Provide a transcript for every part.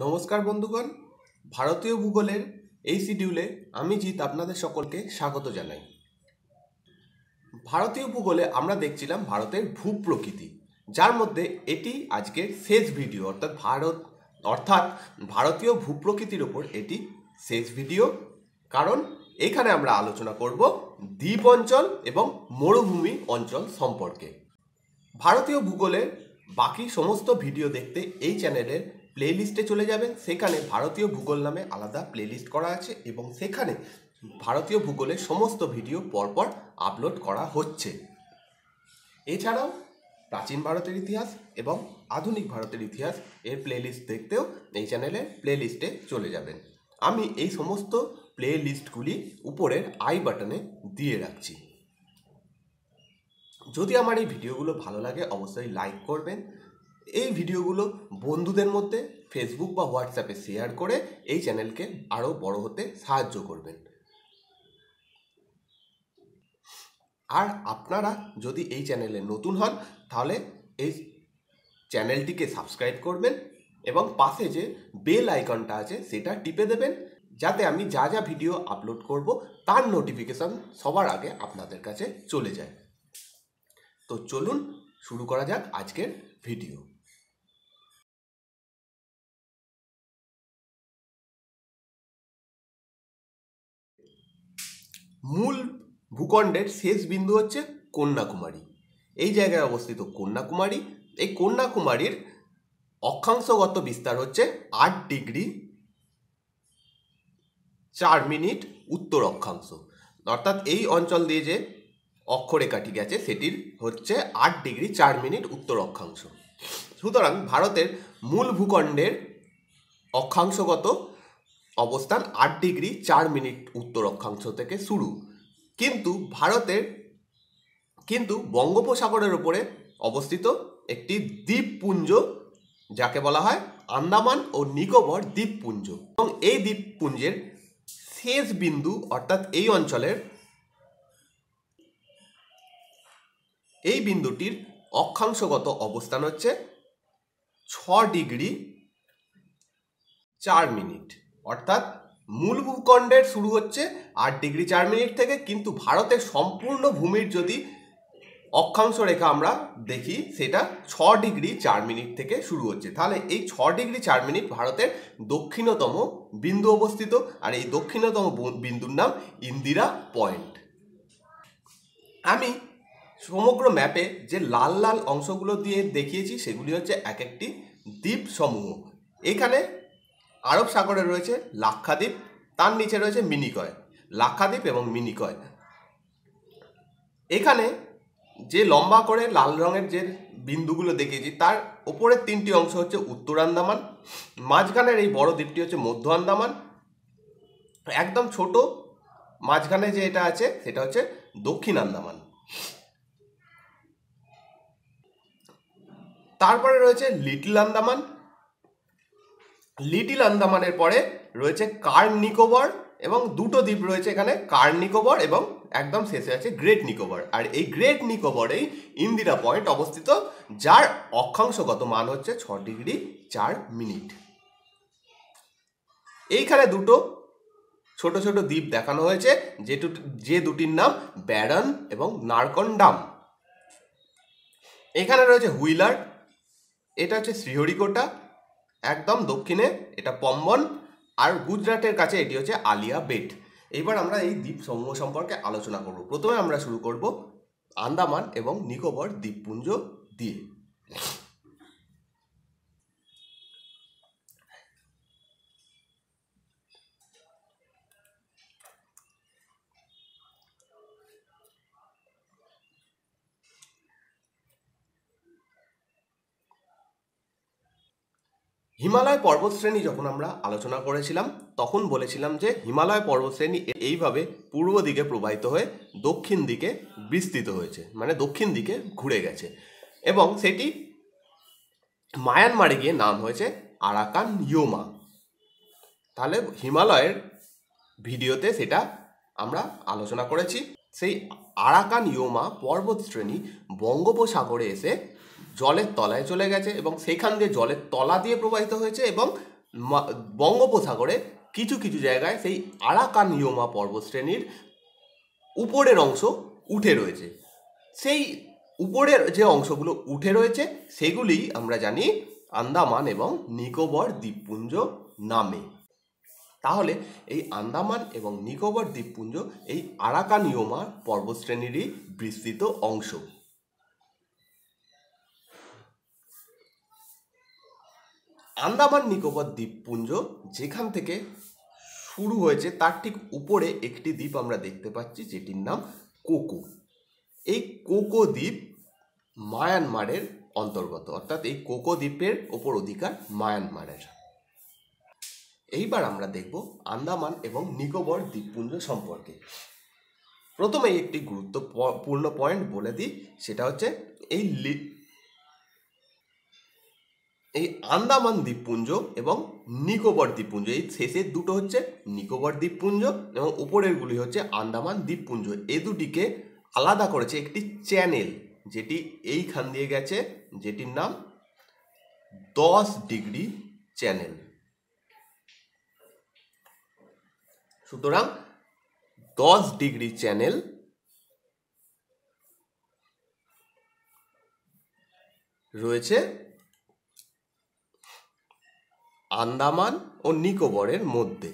নমস্কার বন্ধুগণ ভারতীয় ভূগোলের এই শিডিউলে আমি জিত আপনাদের সকলকে স্বাগত জানাই ভারতীয় ভূগোলে আমরা দেখছিলাম ভারতের ভূপ্রকৃতি যার মধ্যে এটি আজকের শেষ ভিডিও অর্থাৎ ভারত অর্থাৎ ভারতীয় ভূপ্রকৃতির ওপর এটি শেষ ভিডিও কারণ এখানে আমরা আলোচনা করব দ্বীপ অঞ্চল এবং মরুভূমি অঞ্চল সম্পর্কে ভারতীয় ভূগোলের বাকি সমস্ত ভিডিও দেখতে এই চ্যানেলের প্লেলিস্টে চলে যাবেন সেখানে ভারতীয় ভূগোল নামে আলাদা প্লেলিস্ট করা আছে এবং সেখানে ভারতীয় ভূগোলের সমস্ত ভিডিও পরপর আপলোড করা হচ্ছে এছাড়াও প্রাচীন ভারতের ইতিহাস এবং আধুনিক ভারতের ইতিহাস এর প্লেলিস্ট দেখতেও এই চ্যানেলের প্লেলিস্টে চলে যাবেন আমি এই সমস্ত প্লেলিস্টগুলি উপরের আই বাটনে দিয়ে রাখছি যদি আমার এই ভিডিওগুলো ভালো লাগে অবশ্যই লাইক করবেন এই ভিডিওগুলো বন্ধুদের মধ্যে ফেসবুক বা হোয়াটসঅ্যাপে শেয়ার করে এই চ্যানেলকে আরও বড় হতে সাহায্য করবেন আর আপনারা যদি এই চ্যানেলে নতুন হন তাহলে এই চ্যানেলটিকে সাবস্ক্রাইব করবেন এবং পাশে যে বেল আইকনটা আছে সেটা টিপে দেবেন যাতে আমি যা যা ভিডিও আপলোড করব তার নোটিফিকেশান সবার আগে আপনাদের কাছে চলে যায় তো চলুন শুরু করা যাক আজকের ভিডিও মূল ভূখণ্ডের শেষ বিন্দু হচ্ছে কন্যাকুমারী এই জায়গায় অবস্থিত কন্যাকুমারী এই কন্যাকুমারীর অক্ষাংশগত বিস্তার হচ্ছে আট ডিগ্রি চার মিনিট উত্তর অক্ষাংশ অর্থাৎ এই অঞ্চল দিয়ে যে অক্ষরেখাটি গেছে সেটির হচ্ছে আট ডিগ্রি চার মিনিট উত্তর অক্ষাংশ সুতরাং ভারতের মূল ভূখণ্ডের অক্ষাংশগত অবস্থান আট ডিগ্রি চার মিনিট উত্তর অক্ষাংশ থেকে শুরু কিন্তু ভারতের কিন্তু বঙ্গোপসাগরের ওপরে অবস্থিত একটি দ্বীপপুঞ্জ যাকে বলা হয় আন্দামান ও নিকোবর দ্বীপপুঞ্জ এবং এই দ্বীপপুঞ্জের শেষ বিন্দু অর্থাৎ এই অঞ্চলের এই বিন্দুটির অক্ষাংশগত অবস্থান হচ্ছে ছ ডিগ্রি চার মিনিট অর্থাৎ মূল ভূখণ্ডের শুরু হচ্ছে আট ডিগ্রি চার মিনিট থেকে কিন্তু ভারতের সম্পূর্ণ ভূমির যদি অক্ষাংশ রেখা আমরা দেখি সেটা ছ ডিগ্রি চার মিনিট থেকে শুরু হচ্ছে তাহলে এই ছ ডিগ্রি চার মিনিট ভারতের দক্ষিণতম বিন্দু অবস্থিত আর এই দক্ষিণতম বিন্দুর নাম ইন্দিরা পয়েন্ট আমি সমগ্র ম্যাপে যে লাল লাল অংশগুলো দিয়ে দেখিয়েছি সেগুলি হচ্ছে এক একটি দ্বীপ সমূহ এখানে আরব সাগরে রয়েছে লাক্ষাদ্বীপ তার নিচে রয়েছে মিনিকয় লাক্ষাদ্বীপ এবং মিনিকয় এখানে যে লম্বা করে লাল রঙের যে বিন্দুগুলো দেখিয়েছি তার ওপরের তিনটি অংশ হচ্ছে উত্তর আন্দামান মাঝখানের এই বড় দ্বীপটি হচ্ছে মধ্য আন্দামান একদম ছোট মাঝখানে যে এটা আছে সেটা হচ্ছে দক্ষিণ আন্দামান তারপরে রয়েছে লিটল আন্দামান লিটিল আন্দামানের পরে রয়েছে কার নিকোবর এবং দুটো দ্বীপ রয়েছে এখানে কার নিকোবর এবং একদম শেষে আছে গ্রেট নিকোবর আর এই গ্রেট নিকোবরেই ইন্দিরা পয়েন্ট অবস্থিত যার অক্ষাংশগত মান হচ্ছে ছ ডিগ্রি চার মিনিট এইখানে দুটো ছোট ছোট দ্বীপ দেখানো হয়েছে যেটু যে দুটির নাম ব্যারন এবং নারকন্ডাম এখানে রয়েছে হুইলার এটা হচ্ছে শ্রীহরিকোটা একদম দক্ষিণে এটা পম্বন আর গুজরাটের কাছে এটি হচ্ছে আলিয়া বেট এইবার আমরা এই দ্বীপ সমূহ সম্পর্কে আলোচনা করব প্রথমে আমরা শুরু করব আন্দামান এবং নিকোবর দ্বীপপুঞ্জ দিয়ে হিমালয় পর্বতশ্রেণী যখন আমরা আলোচনা করেছিলাম তখন বলেছিলাম যে হিমালয় পর্বতশ্রেণী এইভাবে পূর্ব দিকে প্রবাহিত হয়ে দক্ষিণ দিকে বিস্তৃত হয়েছে মানে দক্ষিণ দিকে ঘুরে গেছে এবং সেটি মায়ানমারে গিয়ে নাম হয়েছে আরাকান ইয়োমা তাহলে হিমালয়ের ভিডিওতে সেটা আমরা আলোচনা করেছি সেই আরাকান ইয়োমা পর্বতশ্রেণী বঙ্গোপসাগরে এসে জলের তলায় চলে গেছে এবং সেখান দিয়ে জলের তলা দিয়ে প্রবাহিত হয়েছে এবং বঙ্গোপসাগরে কিছু কিছু জায়গায় সেই আরাকান ইয়োমা পর্বতশ্রেণীর উপরের অংশ উঠে রয়েছে সেই উপরের যে অংশগুলো উঠে রয়েছে সেগুলি আমরা জানি আন্দামান এবং নিকোবর দ্বীপপুঞ্জ নামে তাহলে এই আন্দামান এবং নিকোবর দ্বীপপুঞ্জ এই আরাকানিয়োমা পর্বতশ্রেণীরই বিস্তৃত অংশ আন্দামান নিকোবর দ্বীপপুঞ্জ যেখান থেকে শুরু হয়েছে তার ঠিক উপরে একটি দ্বীপ আমরা দেখতে পাচ্ছি যেটির নাম কোকো এই কোকো দ্বীপ মায়ানমারের অন্তর্গত অর্থাৎ এই কোকো দ্বীপের ওপর অধিকার মায়ানমারের এইবার আমরা দেখব আন্দামান এবং নিকোবর দ্বীপপুঞ্জ সম্পর্কে প্রথমে একটি গুরুত্বপূর্ণ পয়েন্ট বলে দিই সেটা হচ্ছে এই এই আন্দামান দ্বীপপুঞ্জ এবং নিকোবর দ্বীপপুঞ্জ এই শেষের দুটো হচ্ছে নিকোবর দ্বীপপুঞ্জ এবং উপরেরগুলি হচ্ছে আন্দামান দ্বীপপুঞ্জ এ দুটিকে আলাদা করেছে একটি চ্যানেল যেটি এইখান দিয়ে গেছে যেটির নাম দশ ডিগ্রি চ্যানেল সুতরাং দশ ডিগ্রি চ্যানেল রয়েছে আন্দামান ও নিকোবরের মধ্যে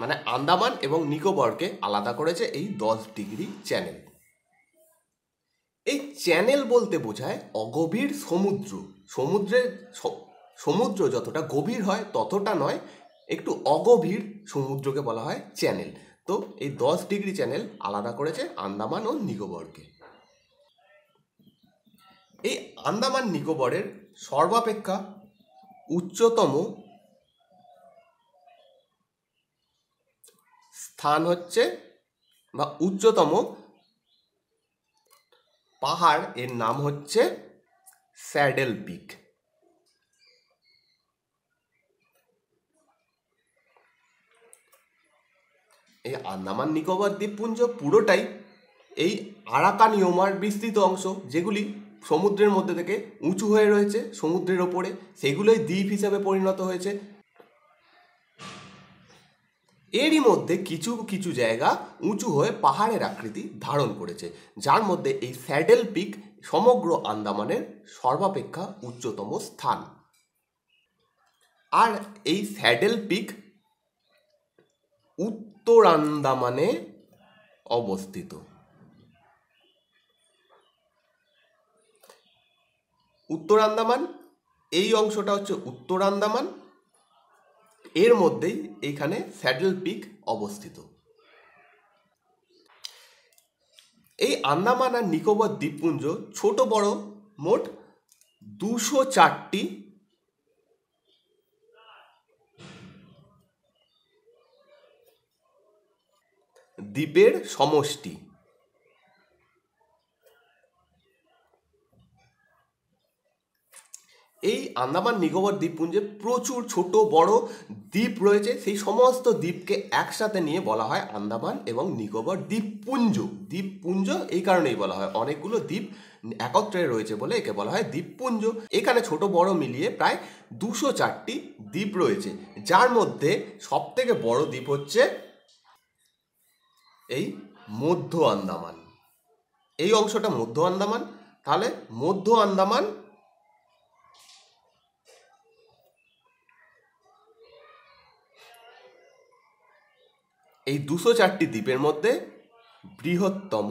মানে আন্দামান এবং নিকোবরকে আলাদা করেছে এই দশ ডিগ্রি চ্যানেল এই চ্যানেল বলতে বোঝায় অগভীর সমুদ্র সমুদ্রের সমুদ্র যতটা গভীর হয় ততটা নয় একটু অগভীর সমুদ্রকে বলা হয় চ্যানেল তো এই দশ ডিগ্রি চ্যানেল আলাদা করেছে আন্দামান ও নিকোবরকে এই আন্দামান নিকোবরের সর্বাপেক্ষা উচ্চতম স্থান হচ্ছে বা উচ্চতম পাহাড় এর নাম হচ্ছে স্যাডেল পিক এই আন্দামান নিকোবর দ্বীপপুঞ্জ পুরোটাই এই আরাকানিয়মার বিস্তৃত অংশ যেগুলি সমুদ্রের মধ্যে থেকে উঁচু হয়ে রয়েছে সমুদ্রের ওপরে সেগুলোই দ্বীপ হিসাবে পরিণত হয়েছে এরই মধ্যে কিছু কিছু জায়গা উঁচু হয়ে পাহাড়ের আকৃতি ধারণ করেছে যার মধ্যে এই স্যাডেল পিক সমগ্র আন্দামানের সর্বাপেক্ষা উচ্চতম স্থান আর এই স্যাডেল পিক উত্তর আন্দামানে অবস্থিত উত্তর আন্দামান এই অংশটা হচ্ছে উত্তর আন্দামান এর মধ্যেই এখানে স্যাডেল পিক অবস্থিত এই আন্দামান আর নিকোবর দ্বীপপুঞ্জ ছোট বড় মোট দুশো চারটি দ্বীপের সমষ্টি এই আন্দামান নিকোবর দ্বীপপুঞ্জে প্রচুর ছোট বড় দ্বীপ রয়েছে সেই সমস্ত দ্বীপকে একসাথে নিয়ে বলা হয় আন্দামান এবং নিকোবর দ্বীপপুঞ্জ দ্বীপপুঞ্জ এই কারণেই বলা হয় অনেকগুলো দ্বীপ একত্রে রয়েছে বলে একে বলা হয় দ্বীপপুঞ্জ এখানে ছোট বড় মিলিয়ে প্রায় দুশো চারটি দ্বীপ রয়েছে যার মধ্যে সবথেকে বড় দ্বীপ হচ্ছে এই মধ্য আন্দামান এই অংশটা মধ্য আন্দামান তাহলে মধ্য আন্দামান এই দুশো চারটি দ্বীপের মধ্যে বৃহত্তম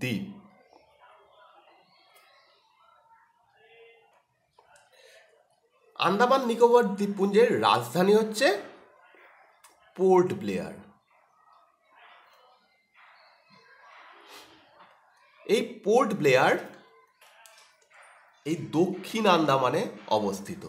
দ্বীপ আন্দামান নিকোবর দ্বীপপুঞ্জের রাজধানী হচ্ছে পোর্ট ব্লেয়ার এই পোর্ট ব্লেয়ার এই দক্ষিণ আন্দামানে অবস্থিত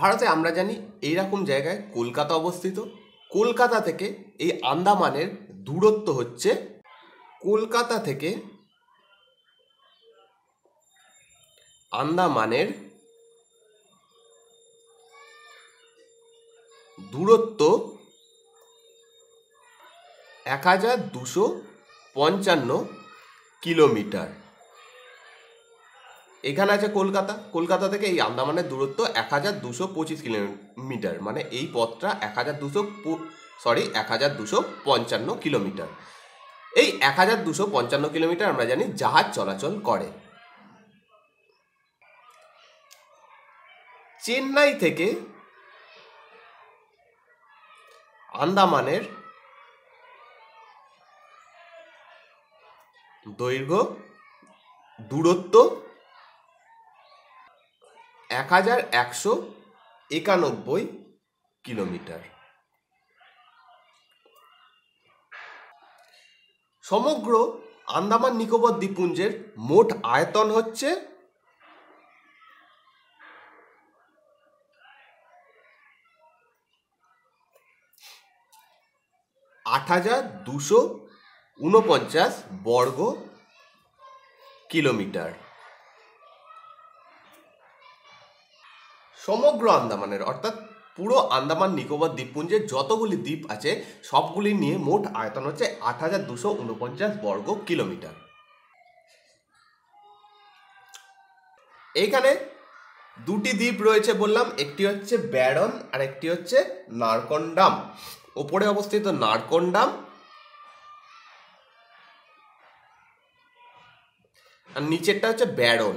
ভারতে আমরা জানি এইরকম জায়গায় কলকাতা অবস্থিত কলকাতা থেকে এই আন্দামানের দূরত্ব হচ্ছে কলকাতা থেকে আন্দামানের দূরত্ব এক হাজার দুশো পঞ্চান্ন কিলোমিটার এখানে আছে কলকাতা কলকাতা থেকে এই আন্দামানের দূরত্ব এক হাজার দুশো পঁচিশ কিলোমিটার মানে এই পথটা এক হাজার দুশো সরি এক হাজার দুশো পঞ্চান্ন কিলোমিটার এই এক হাজার দুশো পঞ্চান্ন কিলোমিটার আমরা জানি জাহাজ চলাচল করে চেন্নাই থেকে আন্দামানের দৈর্ঘ্য দূরত্ব এক হাজার একশো একানব্বই কিলোমিটার সমগ্র আন্দামান নিকোবর দ্বীপপুঞ্জের মোট আয়তন হচ্ছে আট হাজার দুশো ঊনপঞ্চাশ বর্গ কিলোমিটার সমগ্র আন্দামানের অর্থাৎ পুরো আন্দামান নিকোবর দ্বীপপুঞ্জের যতগুলি দ্বীপ আছে সবগুলি নিয়ে মোট আয়তন হচ্ছে আট হাজার দুশো উনপঞ্চাশ বর্গ কিলোমিটার এইখানে দুটি দ্বীপ রয়েছে বললাম একটি হচ্ছে ব্যারন আর একটি হচ্ছে নারকন্ডাম ওপরে অবস্থিত নারকন্ডাম আর নিচেরটা হচ্ছে ব্যারন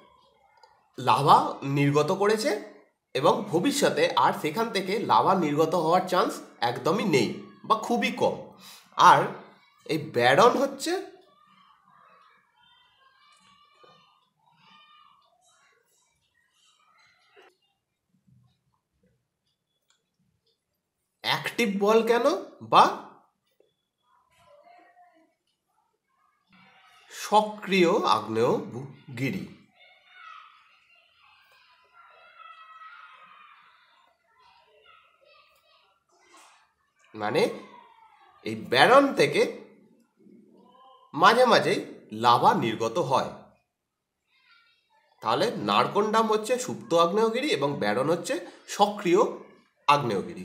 লাভা নির্গত করেছে এবং ভবিষ্যতে আর সেখান থেকে লাভা নির্গত হওয়ার চান্স একদমই নেই বা খুবই কম আর এই ব্যারন হচ্ছে অ্যাক্টিভ বল কেন বা সক্রিয় আগ্নেয় গিরি মানে এই ব্যারন থেকে মাঝে মাঝেই লাভা নির্গত হয় তাহলে নারকন্ডাম হচ্ছে সুপ্ত আগ্নেয়গিরি এবং ব্যারন হচ্ছে সক্রিয় আগ্নেয়গিরি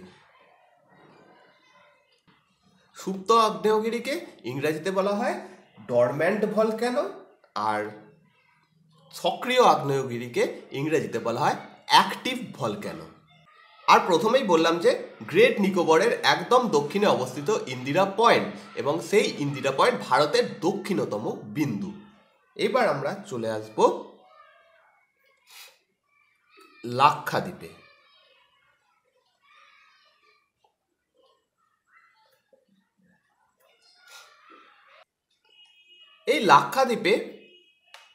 সুপ্ত আগ্নেয়গিরিকে ইংরাজিতে বলা হয় ডরম্যান্ট কেন আর সক্রিয় আগ্নেয়গিরিকে ইংরেজিতে বলা হয় অ্যাক্টিভ ভল কেন আর প্রথমেই বললাম যে গ্রেট নিকোবরের একদম দক্ষিণে অবস্থিত ইন্দিরা পয়েন্ট এবং সেই ইন্দিরা পয়েন্ট ভারতের দক্ষিণতম বিন্দু এবার আমরা চলে আসব লাক্ষাদ্বীপে এই লাক্ষাদ্বীপে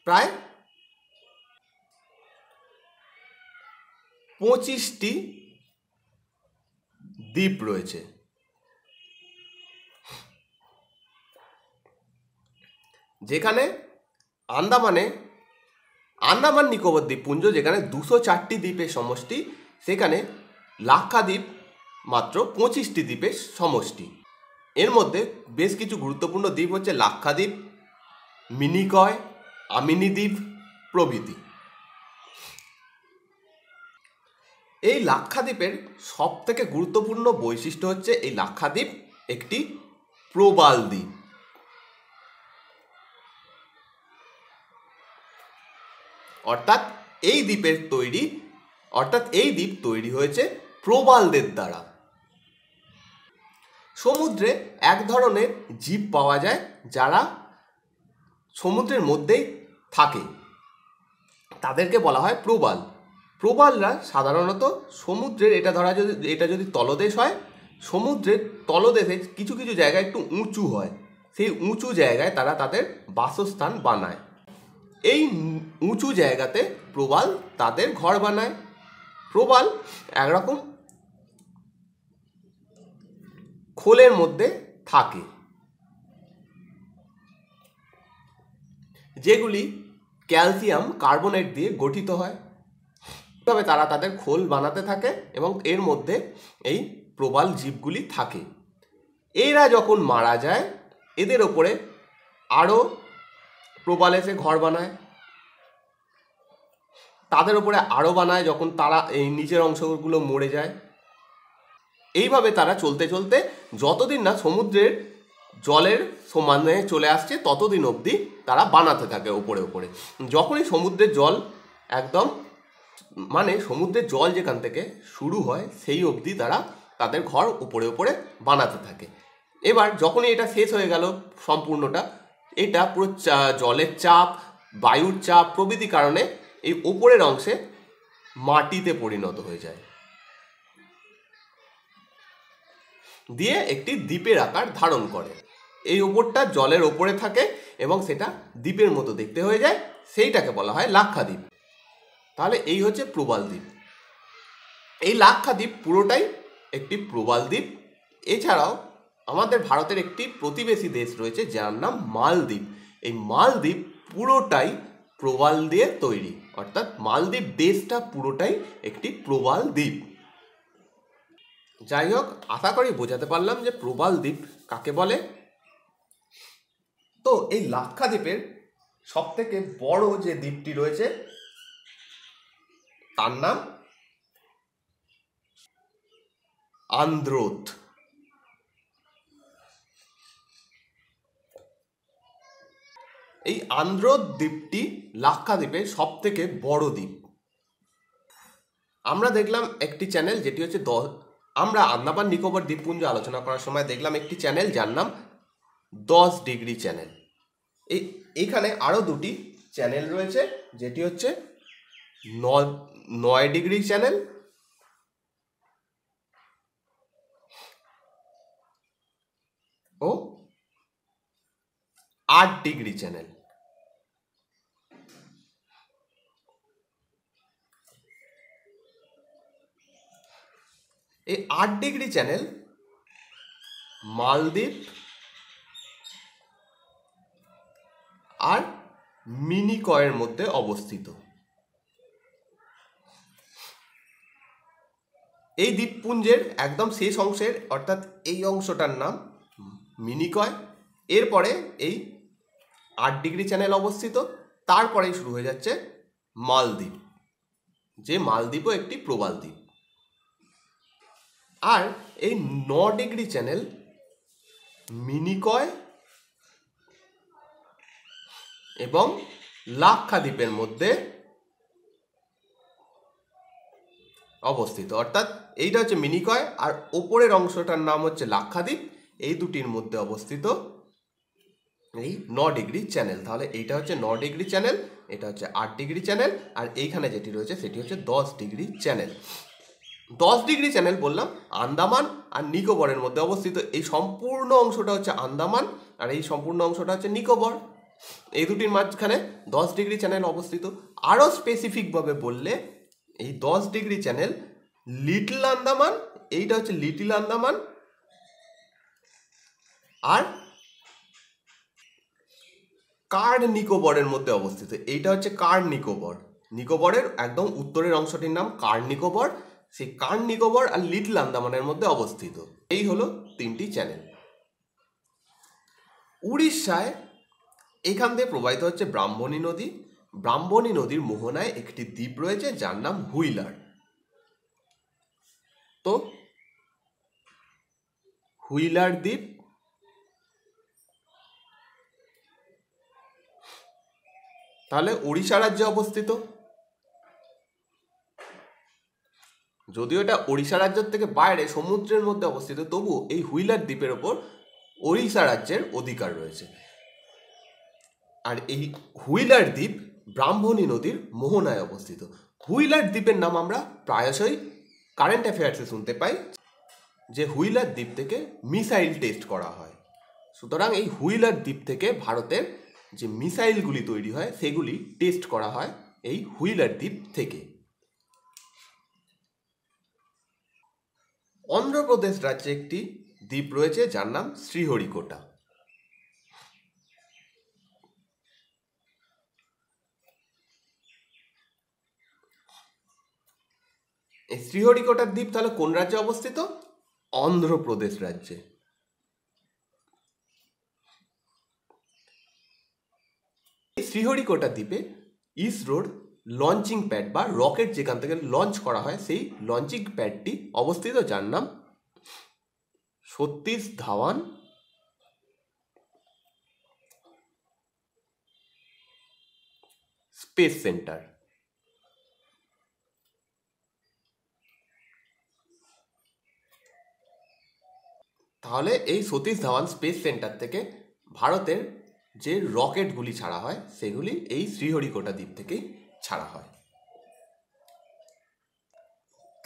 প্রায় পঁচিশটি দ্বীপ রয়েছে যেখানে আন্দামানে আন্দামান নিকোবর দ্বীপপুঞ্জ যেখানে দুশো চারটি দ্বীপের সমষ্টি সেখানে লাক্ষাদ্বীপ মাত্র পঁচিশটি দ্বীপের সমষ্টি এর মধ্যে বেশ কিছু গুরুত্বপূর্ণ দ্বীপ হচ্ছে লাক্ষাদ্বীপ মিনিকয় আমিনি দ্বীপ প্রভৃতি এই লাক্ষাদ্বীপের সব থেকে গুরুত্বপূর্ণ বৈশিষ্ট্য হচ্ছে এই লাক্ষাদ্বীপ একটি প্রবাল দ্বীপ অর্থাৎ এই দ্বীপের তৈরি অর্থাৎ এই দ্বীপ তৈরি হয়েছে প্রবালদের দ্বারা সমুদ্রে এক ধরনের জীব পাওয়া যায় যারা সমুদ্রের মধ্যেই থাকে তাদেরকে বলা হয় প্রবাল প্রবালরা সাধারণত সমুদ্রের এটা ধরা যদি এটা যদি তলদেশ হয় সমুদ্রের তলদেশে কিছু কিছু জায়গায় একটু উঁচু হয় সেই উঁচু জায়গায় তারা তাদের বাসস্থান বানায় এই উঁচু জায়গাতে প্রবাল তাদের ঘর বানায় প্রবাল একরকম খোলের মধ্যে থাকে যেগুলি ক্যালসিয়াম কার্বোনেট দিয়ে গঠিত হয় তবে তারা তাদের খোল বানাতে থাকে এবং এর মধ্যে এই প্রবাল জীবগুলি থাকে এরা যখন মারা যায় এদের ওপরে আরও প্রবাল এসে ঘর বানায় তাদের ওপরে আরও বানায় যখন তারা এই নিজের অংশগুলো মরে যায় এইভাবে তারা চলতে চলতে যতদিন না সমুদ্রের জলের সমানে চলে আসছে ততদিন অবধি তারা বানাতে থাকে ওপরে ওপরে যখনই সমুদ্রের জল একদম মানে সমুদ্রের জল যেখান থেকে শুরু হয় সেই অবধি তারা তাদের ঘর উপরে উপরে বানাতে থাকে এবার যখনই এটা শেষ হয়ে গেল সম্পূর্ণটা এটা পুরো জলের চাপ বায়ুর চাপ প্রভৃতি কারণে এই ওপরের অংশে মাটিতে পরিণত হয়ে যায় দিয়ে একটি দ্বীপের আকার ধারণ করে এই ওপরটা জলের ওপরে থাকে এবং সেটা দ্বীপের মতো দেখতে হয়ে যায় সেইটাকে বলা হয় লাক্ষাদ্বীপ তাহলে এই হচ্ছে প্রবাল দ্বীপ এই লাক্ষাদ্বীপ পুরোটাই একটি প্রবাল দ্বীপ এছাড়াও আমাদের ভারতের একটি প্রতিবেশী দেশ রয়েছে যার নাম মালদ্বীপ এই মালদ্বীপ পুরোটাই প্রবাল দিয়ে তৈরি অর্থাৎ মালদ্বীপ দেশটা পুরোটাই একটি প্রবাল দ্বীপ যাই হোক আশা করি বোঝাতে পারলাম যে প্রবাল দ্বীপ কাকে বলে তো এই লাক্ষাদ্বীপের সবথেকে বড় যে দ্বীপটি রয়েছে তার নাম আন্দ্রোথ এই আন্দ্রোথ দ্বীপটি লাক্ষাদ্বীপের সব থেকে বড় দ্বীপ আমরা দেখলাম একটি চ্যানেল যেটি হচ্ছে দশ আমরা আন্দামান নিকোবর দ্বীপপুঞ্জ আলোচনা করার সময় দেখলাম একটি চ্যানেল যার নাম দশ ডিগ্রি চ্যানেল এই এখানে আরও দুটি চ্যানেল রয়েছে যেটি হচ্ছে নয় ডিগ্রি চ্যানেল ও আট ডিগ্রি চ্যানেল এই আট ডিগ্রি চ্যানেল মালদ্বীপ আর মিনিকয়ের মধ্যে অবস্থিত এই দ্বীপপুঞ্জের একদম শেষ অংশের অর্থাৎ এই অংশটার নাম মিনিকয় এরপরে এই আট ডিগ্রি চ্যানেল অবস্থিত তারপরেই শুরু হয়ে যাচ্ছে মালদ্বীপ যে মালদ্বীপও একটি প্রবাল দ্বীপ আর এই ন ডিগ্রি চ্যানেল মিনিকয় এবং লাক্ষাদ্বীপের মধ্যে অবস্থিত অর্থাৎ এইটা হচ্ছে মিনিকয় আর ওপরের অংশটার নাম হচ্ছে লাক্ষাদ্বীপ এই দুটির মধ্যে অবস্থিত এই ন ডিগ্রি চ্যানেল তাহলে এইটা হচ্ছে ন ডিগ্রি চ্যানেল এটা হচ্ছে আট ডিগ্রি চ্যানেল আর এইখানে যেটি রয়েছে সেটি হচ্ছে দশ ডিগ্রি চ্যানেল দশ ডিগ্রি চ্যানেল বললাম আন্দামান আর নিকোবরের মধ্যে অবস্থিত এই সম্পূর্ণ অংশটা হচ্ছে আন্দামান আর এই সম্পূর্ণ অংশটা হচ্ছে নিকোবর এই দুটির মাঝখানে দশ ডিগ্রি চ্যানেল অবস্থিত আরও স্পেসিফিকভাবে বললে এই দশ ডিগ্রি চ্যানেল লিটল আন্দামান এইটা হচ্ছে লিটল আন্দামান আর কার্ড নিকোবরের মধ্যে অবস্থিত এইটা হচ্ছে কার্ড নিকোবর নিকোবরের একদম উত্তরের অংশটির নাম কার্ড নিকোবর সেই কার্ড নিকোবর আর লিটল আন্দামানের মধ্যে অবস্থিত এই হলো তিনটি চ্যানেল উড়িষ্যায় এখান থেকে প্রবাহিত হচ্ছে ব্রাহ্মণী নদী ব্রাহ্মণী নদীর মোহনায় একটি দ্বীপ রয়েছে যার নাম হুইলার তো হুইলার দ্বীপ তাহলে ওড়িশা রাজ্যে অবস্থিত যদিও এটা ওড়িশা রাজ্যের থেকে বাইরে সমুদ্রের মধ্যে অবস্থিত তবু এই হুইলার দ্বীপের ওপর ওড়িশা রাজ্যের অধিকার রয়েছে আর এই হুইলার দ্বীপ ব্রাহ্মণী নদীর মোহনায় অবস্থিত হুইলার দ্বীপের নাম আমরা প্রায়শই কারেন্ট অ্যাফেয়ার্সে শুনতে পাই যে হুইলার দ্বীপ থেকে মিসাইল টেস্ট করা হয় সুতরাং এই হুইলার দ্বীপ থেকে ভারতের যে মিসাইলগুলি তৈরি হয় সেগুলি টেস্ট করা হয় এই হুইলার দ্বীপ থেকে অন্ধ্রপ্রদেশ রাজ্যে একটি দ্বীপ রয়েছে যার নাম শ্রীহরিকোটা শ্রীহরিকোটার দ্বীপ তাহলে কোন রাজ্যে অবস্থিত অন্ধ্রপ্রদেশ রাজ্যে শ্রীহরিকোটা দ্বীপে ইসরোর লঞ্চিং প্যাড বা রকেট যেখান থেকে লঞ্চ করা হয় সেই লঞ্চিং প্যাডটি অবস্থিত যার নাম সতীশ ধাওয়ান স্পেস সেন্টার তাহলে এই সতীশ ধাওয়ান স্পেস সেন্টার থেকে ভারতের যে রকেটগুলি ছাড়া হয় সেগুলি এই শ্রীহরিকোটা দ্বীপ থেকেই ছাড়া হয়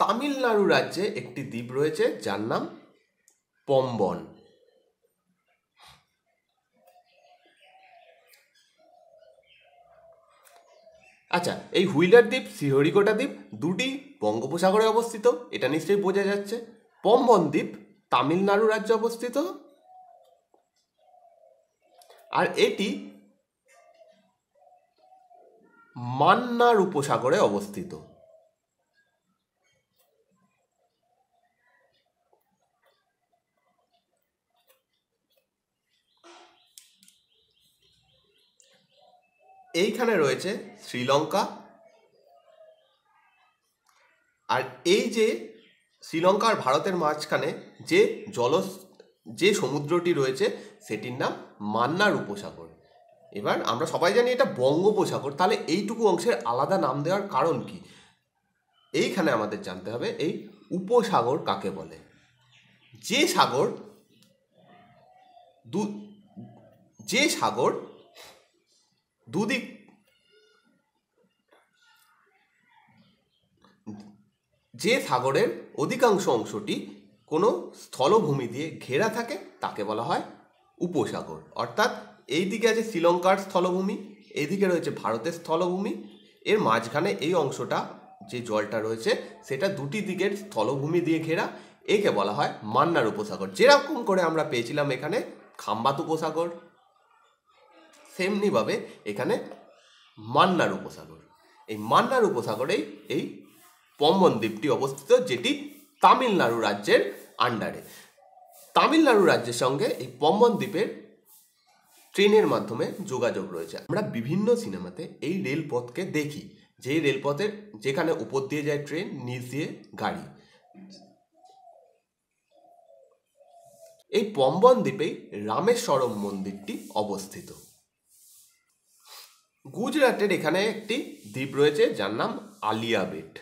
তামিলনাড়ু রাজ্যে একটি দ্বীপ রয়েছে যার নাম পম্বন আচ্ছা এই হুইলার দ্বীপ শ্রীহরিকোটা দ্বীপ দুটি বঙ্গোপসাগরে অবস্থিত এটা নিশ্চয়ই বোঝা যাচ্ছে পম্বন দ্বীপ তামিলনাড়ু রাজ্যে অবস্থিত আর এটি মান্নার উপসাগরে অবস্থিত এইখানে রয়েছে শ্রীলঙ্কা আর এই যে শ্রীলঙ্কার ভারতের মাঝখানে যে জল যে সমুদ্রটি রয়েছে সেটির নাম মান্নার উপসাগর এবার আমরা সবাই জানি এটা বঙ্গোপসাগর তাহলে এইটুকু অংশের আলাদা নাম দেওয়ার কারণ কি এইখানে আমাদের জানতে হবে এই উপসাগর কাকে বলে যে সাগর দু যে সাগর দুদিক যে সাগরের অধিকাংশ অংশটি কোনো স্থলভূমি দিয়ে ঘেরা থাকে তাকে বলা হয় উপসাগর অর্থাৎ এই দিকে আছে শ্রীলঙ্কার স্থলভূমি এইদিকে রয়েছে ভারতের স্থলভূমি এর মাঝখানে এই অংশটা যে জলটা রয়েছে সেটা দুটি দিকের স্থলভূমি দিয়ে ঘেরা একে বলা হয় মান্নার উপসাগর যেরকম করে আমরা পেয়েছিলাম এখানে খাম্বাত উপসাগর সেমনিভাবে এখানে মান্নার উপসাগর এই মান্নার উপসাগরেই এই পম্বন দ্বীপটি অবস্থিত যেটি তামিলনাড়ু রাজ্যের আন্ডারে তামিলনাড়ু রাজ্যের সঙ্গে এই পম্বন দ্বীপের ট্রেনের মাধ্যমে যোগাযোগ রয়েছে আমরা বিভিন্ন সিনেমাতে এই রেলপথকে দেখি যেই রেলপথের যেখানে উপর দিয়ে যায় ট্রেন নিচ দিয়ে গাড়ি এই পম্বন দ্বীপেই রামেশ্বরম মন্দিরটি অবস্থিত গুজরাটের এখানে একটি দ্বীপ রয়েছে যার নাম আলিয়াবেট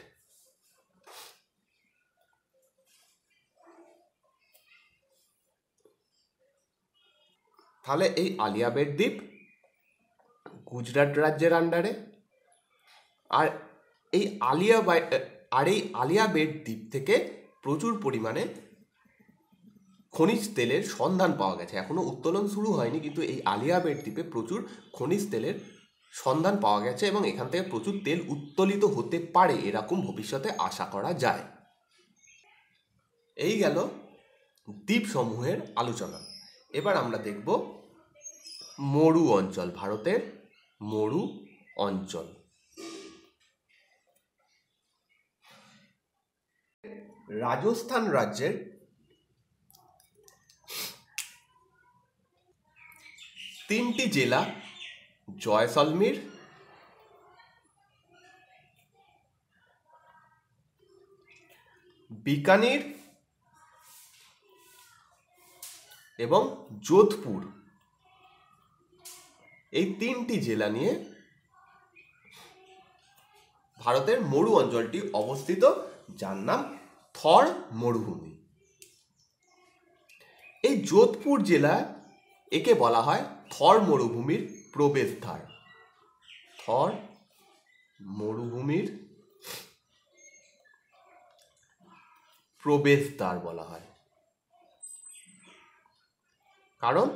তাহলে এই আলিয়াবের দ্বীপ গুজরাট রাজ্যের আন্ডারে আর এই আলিয়া আর এই আলিয়াবেট দ্বীপ থেকে প্রচুর পরিমাণে খনিজ তেলের সন্ধান পাওয়া গেছে এখনও উত্তোলন শুরু হয়নি কিন্তু এই আলিয়াবের দ্বীপে প্রচুর খনিজ তেলের সন্ধান পাওয়া গেছে এবং এখান থেকে প্রচুর তেল উত্তোলিত হতে পারে এরকম ভবিষ্যতে আশা করা যায় এই গেল দ্বীপসমূহের আলোচনা এবার আমরা দেখব মরু অঞ্চল ভারতের মরু অঞ্চল রাজস্থান রাজ্যের তিনটি জেলা জয়সলমীর বিকানির এবং যোধপুর এই তিনটি জেলা নিয়ে ভারতের মরু অঞ্চলটি অবস্থিত যার নাম থর মরুভূমি এই যোধপুর জেলা একে বলা হয় থর মরুভূমির প্রবেশদ্বার থর মরুভূমির প্রবেশদ্বার বলা হয় কারণ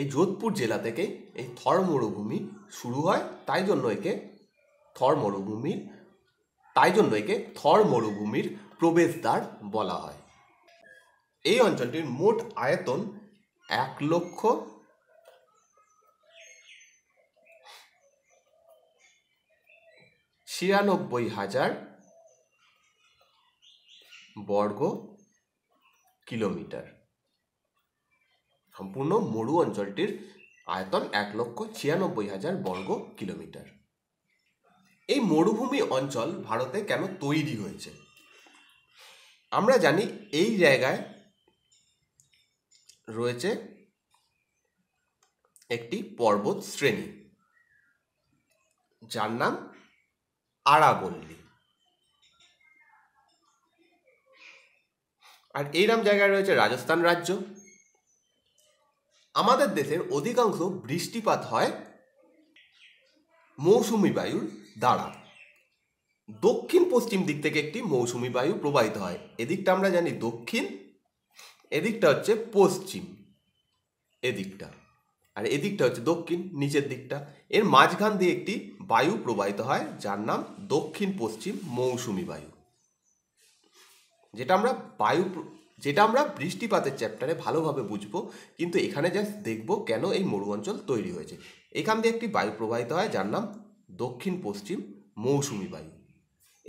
এই যোধপুর জেলা থেকে এই থর মরুভূমি শুরু হয় তাই জন্য একে থর মরুভূমির তাই জন্য একে থর মরুভূমির প্রবেশদ্বার বলা হয় এই অঞ্চলটির মোট আয়তন এক লক্ষ ছিয়ানব্বই হাজার বর্গ কিলোমিটার সম্পূর্ণ মরু অঞ্চলটির আয়তন এক লক্ষ ছিয়ানব্বই হাজার বর্গ কিলোমিটার এই মরুভূমি অঞ্চল ভারতে কেন তৈরি হয়েছে আমরা জানি এই জায়গায় রয়েছে একটি শ্রেণী যার নাম আরাবল্লী আর এইরাম জায়গায় রয়েছে রাজস্থান রাজ্য আমাদের দেশের অধিকাংশ বৃষ্টিপাত হয় মৌসুমি বায়ুর দ্বারা দক্ষিণ পশ্চিম দিক থেকে একটি মৌসুমি বায়ু প্রবাহিত হয় এদিকটা আমরা জানি দক্ষিণ এদিকটা হচ্ছে পশ্চিম এদিকটা আর এদিকটা হচ্ছে দক্ষিণ নিচের দিকটা এর মাঝখান দিয়ে একটি বায়ু প্রবাহিত হয় যার নাম দক্ষিণ পশ্চিম মৌসুমি বায়ু যেটা আমরা বায়ু যেটা আমরা বৃষ্টিপাতের চ্যাপ্টারে ভালোভাবে বুঝব কিন্তু এখানে জাস্ট দেখব কেন এই মরু অঞ্চল তৈরি হয়েছে এখান দিয়ে একটি বায়ু প্রবাহিত হয় যার নাম দক্ষিণ পশ্চিম মৌসুমি বায়ু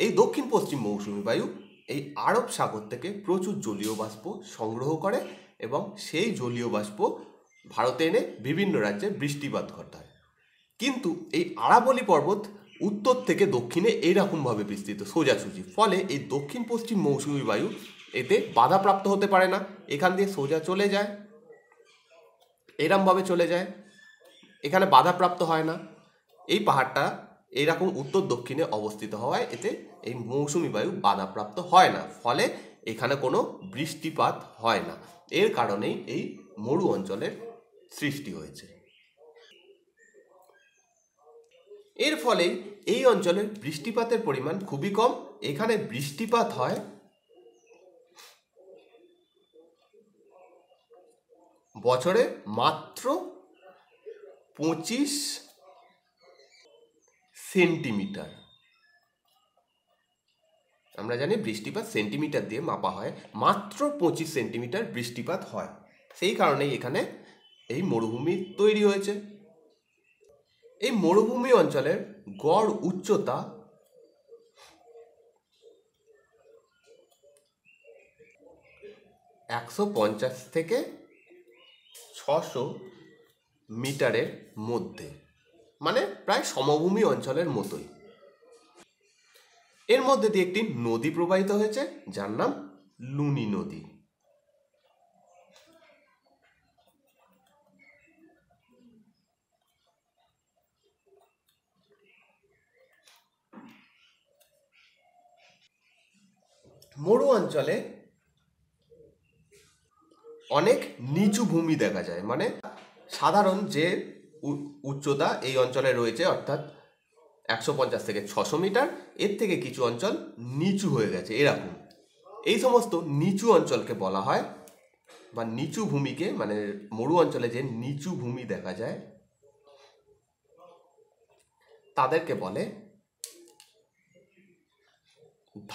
এই দক্ষিণ পশ্চিম মৌসুমি বায়ু এই আরব সাগর থেকে প্রচুর জলীয় বাষ্প সংগ্রহ করে এবং সেই জলীয় বাষ্প ভারতে এনে বিভিন্ন রাজ্যে বৃষ্টিপাত ঘটায় কিন্তু এই আরাবলি পর্বত উত্তর থেকে দক্ষিণে এইরকমভাবে বিস্তৃত সোজাসুজি ফলে এই দক্ষিণ পশ্চিম মৌসুমি বায়ু এতে বাধা প্রাপ্ত হতে পারে না এখান দিয়ে সোজা চলে যায় এরমভাবে চলে যায় এখানে বাধা প্রাপ্ত হয় না এই পাহাড়টা এইরকম উত্তর দক্ষিণে অবস্থিত হওয়ায় এতে এই মৌসুমি বায়ু বাধাপ্রাপ্ত হয় না ফলে এখানে কোনো বৃষ্টিপাত হয় না এর কারণেই এই মরু অঞ্চলের সৃষ্টি হয়েছে এর ফলে এই অঞ্চলে বৃষ্টিপাতের পরিমাণ খুবই কম এখানে বৃষ্টিপাত হয় বছরে মাত্র পঁচিশ সেন্টিমিটার আমরা জানি বৃষ্টিপাত সেন্টিমিটার দিয়ে মাপা হয় মাত্র পঁচিশ সেন্টিমিটার বৃষ্টিপাত হয় সেই কারণেই এখানে এই মরুভূমি তৈরি হয়েছে এই মরুভূমি অঞ্চলের গড় উচ্চতা একশো পঞ্চাশ থেকে ছশো মিটারের মধ্যে মানে প্রায় সমভূমি অঞ্চলের মতোই এর মধ্যে দিয়ে একটি নদী প্রবাহিত হয়েছে যার নাম লুনি নদী মরু অঞ্চলে অনেক নিচু ভূমি দেখা যায় মানে সাধারণ যে উচ্চতা এই অঞ্চলে রয়েছে অর্থাৎ একশো পঞ্চাশ থেকে ছশো মিটার এর থেকে কিছু অঞ্চল নিচু হয়ে গেছে এরকম এই সমস্ত নিচু অঞ্চলকে বলা হয় বা নিচু ভূমিকে মানে মরু অঞ্চলে যে নিচু ভূমি দেখা যায় তাদেরকে বলে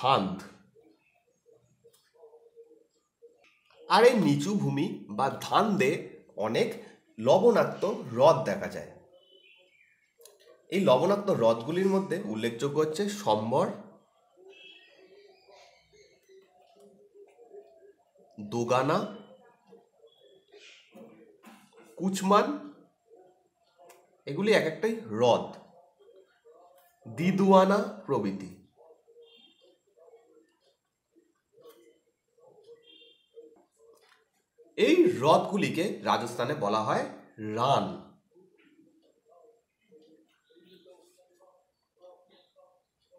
ধান্ধ আর এই নিচু ভূমি বা ধান দে অনেক লবণাক্ত হ্রদ দেখা যায় এই লবণাক্ত হ্রদগুলির মধ্যে উল্লেখযোগ্য হচ্ছে সম্বর দোগানা কুচমান এগুলি এক একটাই হ্রদ দিদুয়ানা প্রভৃতি এই হ্রদগুলিকে রাজস্থানে বলা হয় রান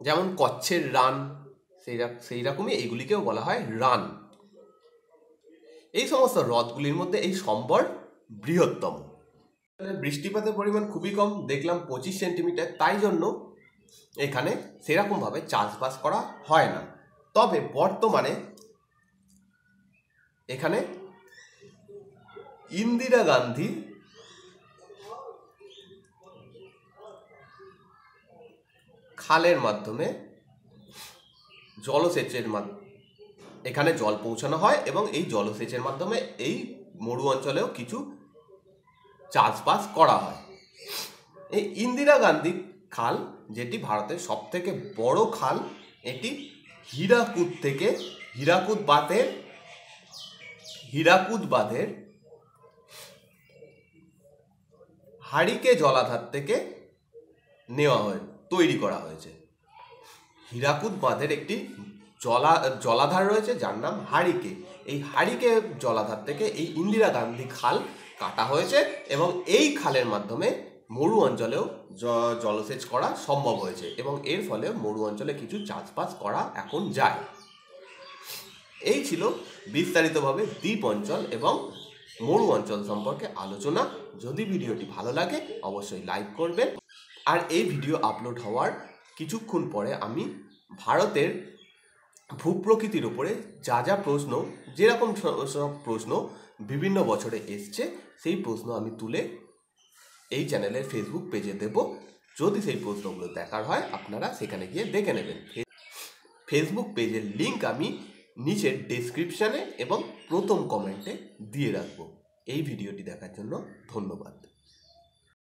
যেমন কচ্ছের রান সেই রকমই এইগুলিকেও বলা হয় রান এই সমস্ত হ্রদগুলির মধ্যে এই সম্বর বৃহত্তম বৃষ্টিপাতের পরিমাণ খুবই কম দেখলাম পঁচিশ সেন্টিমিটার তাই জন্য এখানে সেরকমভাবে চাষবাস করা হয় না তবে বর্তমানে এখানে ইন্দিরা গান্ধী খালের মাধ্যমে জলসেচের এখানে জল পৌঁছানো হয় এবং এই জলসেচের মাধ্যমে এই মরু অঞ্চলেও কিছু চাষবাস করা হয় এই ইন্দিরা গান্ধী খাল যেটি ভারতের সবথেকে বড় খাল এটি হীরাকুদ থেকে হীরাকুদ বাঁধের হীরাকুদ বাঁধের হাড়িকে জলাধার থেকে নেওয়া হয় তৈরি করা হয়েছে হীরাকুদ বাঁধের একটি জলা জলাধার রয়েছে যার নাম হাড়িকে এই হাড়িকে জলাধার থেকে এই ইন্দিরা গান্ধী খাল কাটা হয়েছে এবং এই খালের মাধ্যমে মরু অঞ্চলেও জলসেচ করা সম্ভব হয়েছে এবং এর ফলে মরু অঞ্চলে কিছু চাষবাস করা এখন যায় এই ছিল বিস্তারিতভাবে দ্বীপ অঞ্চল এবং মরু অঞ্চল সম্পর্কে আলোচনা যদি ভিডিওটি ভালো লাগে অবশ্যই লাইক করবেন আর এই ভিডিও আপলোড হওয়ার কিছুক্ষণ পরে আমি ভারতের ভূপ্রকৃতির উপরে যা যা প্রশ্ন যেরকম সব প্রশ্ন বিভিন্ন বছরে এসছে সেই প্রশ্ন আমি তুলে এই চ্যানেলের ফেসবুক পেজে দেব যদি সেই প্রশ্নগুলো দেখার হয় আপনারা সেখানে গিয়ে দেখে নেবেন ফেসবুক পেজের লিঙ্ক আমি নিচের ডেসক্রিপশানে এবং প্রথম কমেন্টে দিয়ে রাখবো এই ভিডিওটি দেখার জন্য ধন্যবাদ